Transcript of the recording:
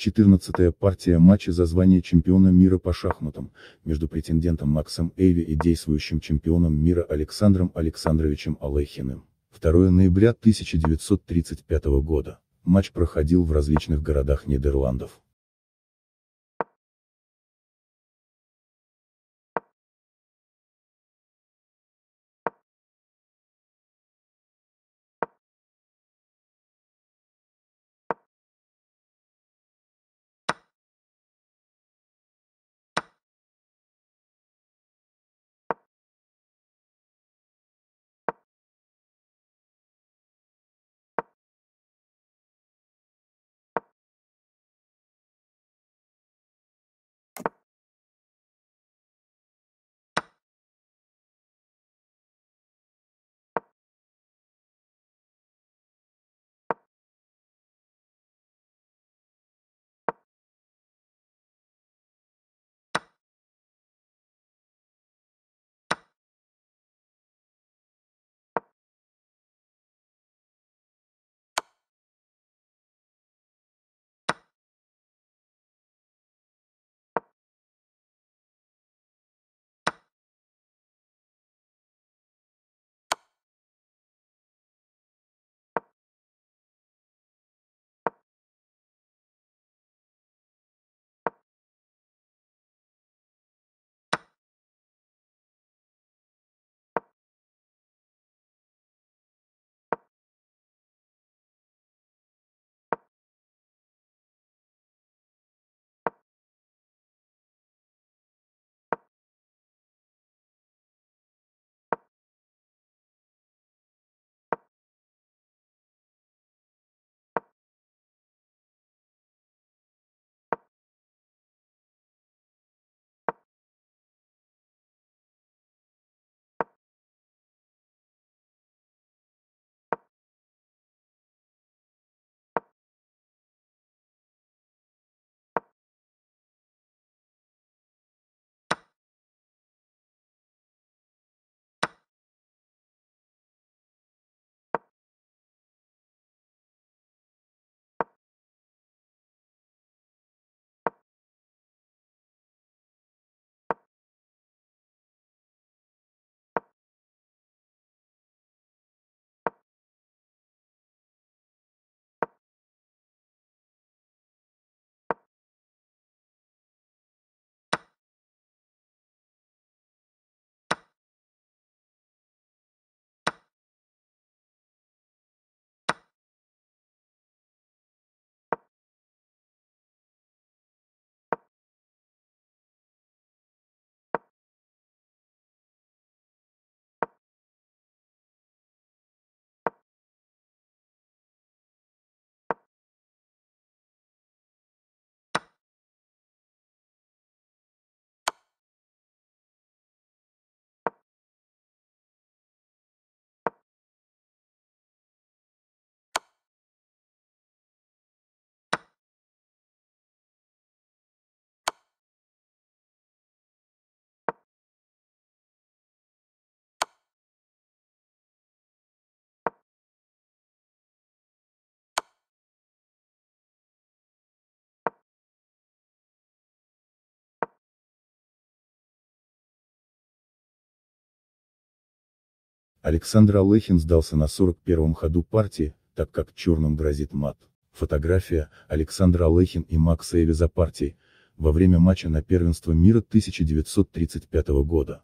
14-я партия матча за звание чемпиона мира по шахматам, между претендентом Максом Эйви и действующим чемпионом мира Александром Александровичем Алехиным. 2 ноября 1935 года. Матч проходил в различных городах Нидерландов. Александр Алехин сдался на 41-м ходу партии, так как черным грозит мат. Фотография, Александр Алехин и Макс Эви за партией, во время матча на первенство мира 1935 года.